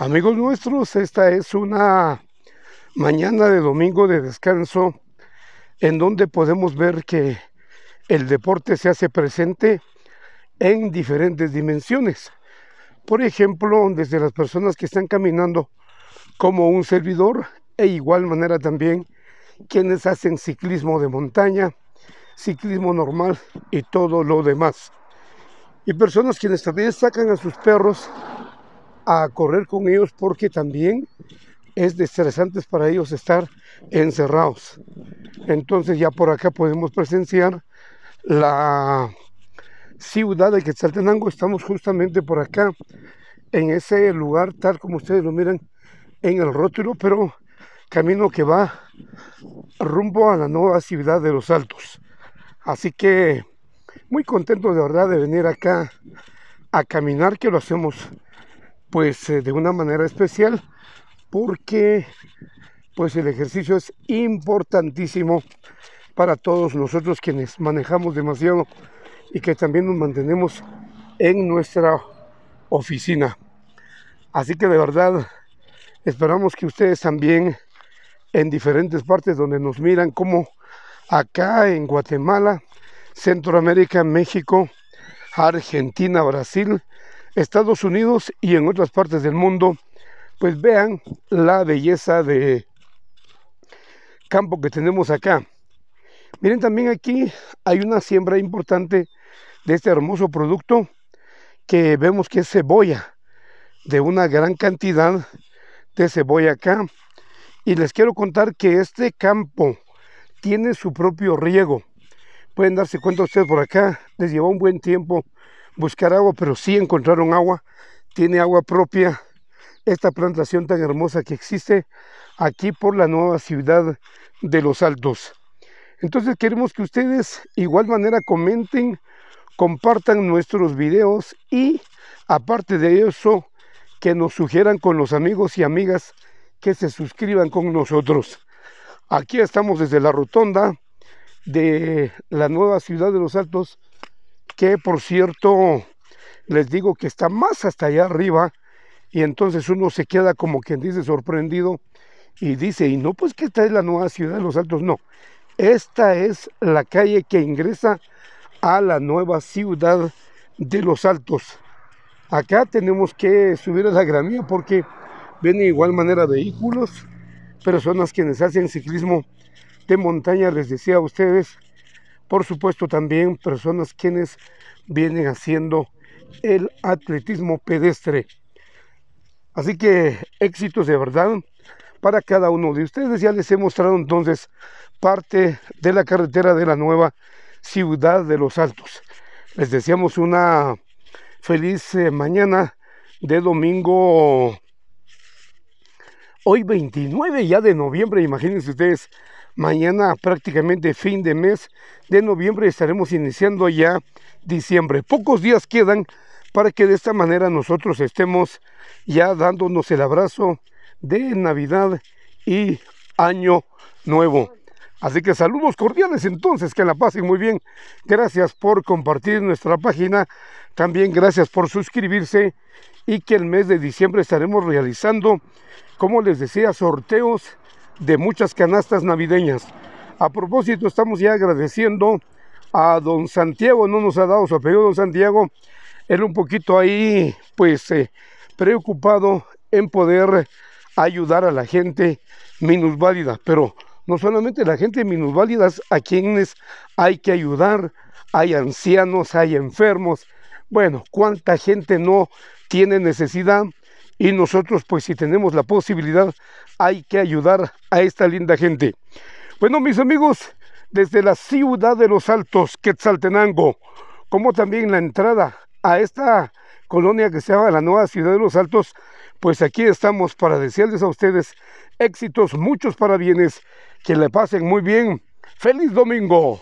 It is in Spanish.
Amigos nuestros, esta es una mañana de domingo de descanso en donde podemos ver que el deporte se hace presente en diferentes dimensiones. Por ejemplo, desde las personas que están caminando como un servidor e igual manera también quienes hacen ciclismo de montaña, ciclismo normal y todo lo demás. Y personas quienes también sacan a sus perros a correr con ellos porque también es estresante para ellos estar encerrados. Entonces ya por acá podemos presenciar la ciudad de Quetzaltenango. Estamos justamente por acá, en ese lugar, tal como ustedes lo miran en el rótulo, pero camino que va rumbo a la nueva ciudad de los Altos. Así que muy contento de verdad de venir acá a caminar, que lo hacemos pues eh, de una manera especial porque pues el ejercicio es importantísimo para todos nosotros quienes manejamos demasiado y que también nos mantenemos en nuestra oficina. Así que de verdad esperamos que ustedes también en diferentes partes donde nos miran como acá en Guatemala, Centroamérica, México, Argentina, Brasil, Estados Unidos y en otras partes del mundo, pues vean la belleza de campo que tenemos acá. Miren también aquí hay una siembra importante de este hermoso producto que vemos que es cebolla, de una gran cantidad de cebolla acá. Y les quiero contar que este campo tiene su propio riego. Pueden darse cuenta ustedes por acá, les llevó un buen tiempo buscar agua, pero sí encontraron agua. Tiene agua propia esta plantación tan hermosa que existe aquí por la nueva ciudad de Los Altos. Entonces queremos que ustedes igual manera comenten, compartan nuestros videos y aparte de eso, que nos sugieran con los amigos y amigas que se suscriban con nosotros. Aquí estamos desde la rotonda de la nueva ciudad de Los Altos que por cierto les digo que está más hasta allá arriba y entonces uno se queda como quien dice sorprendido y dice, y no pues que esta es la nueva ciudad de los altos, no, esta es la calle que ingresa a la nueva ciudad de los altos. Acá tenemos que subir a la granía porque ven de igual manera vehículos, personas quienes hacen ciclismo de montaña, les decía a ustedes, por supuesto también personas quienes vienen haciendo el atletismo pedestre. Así que éxitos de verdad para cada uno de ustedes. Ya les he mostrado entonces parte de la carretera de la nueva ciudad de Los Altos. Les deseamos una feliz eh, mañana de domingo Hoy 29 ya de noviembre, imagínense ustedes, mañana prácticamente fin de mes de noviembre estaremos iniciando ya diciembre. Pocos días quedan para que de esta manera nosotros estemos ya dándonos el abrazo de Navidad y Año Nuevo. Así que saludos cordiales entonces, que la pasen muy bien. Gracias por compartir nuestra página, también gracias por suscribirse y que el mes de diciembre estaremos realizando como les decía, sorteos de muchas canastas navideñas. A propósito, estamos ya agradeciendo a don Santiago, no nos ha dado su apellido, don Santiago. Él un poquito ahí, pues, eh, preocupado en poder ayudar a la gente minusválida. Pero no solamente la gente minusválida, a quienes hay que ayudar. Hay ancianos, hay enfermos. Bueno, ¿cuánta gente no tiene necesidad? y nosotros pues si tenemos la posibilidad hay que ayudar a esta linda gente. Bueno mis amigos, desde la ciudad de los Altos, Quetzaltenango, como también la entrada a esta colonia que se llama la nueva ciudad de los Altos, pues aquí estamos para desearles a ustedes éxitos, muchos parabienes, que le pasen muy bien. ¡Feliz domingo!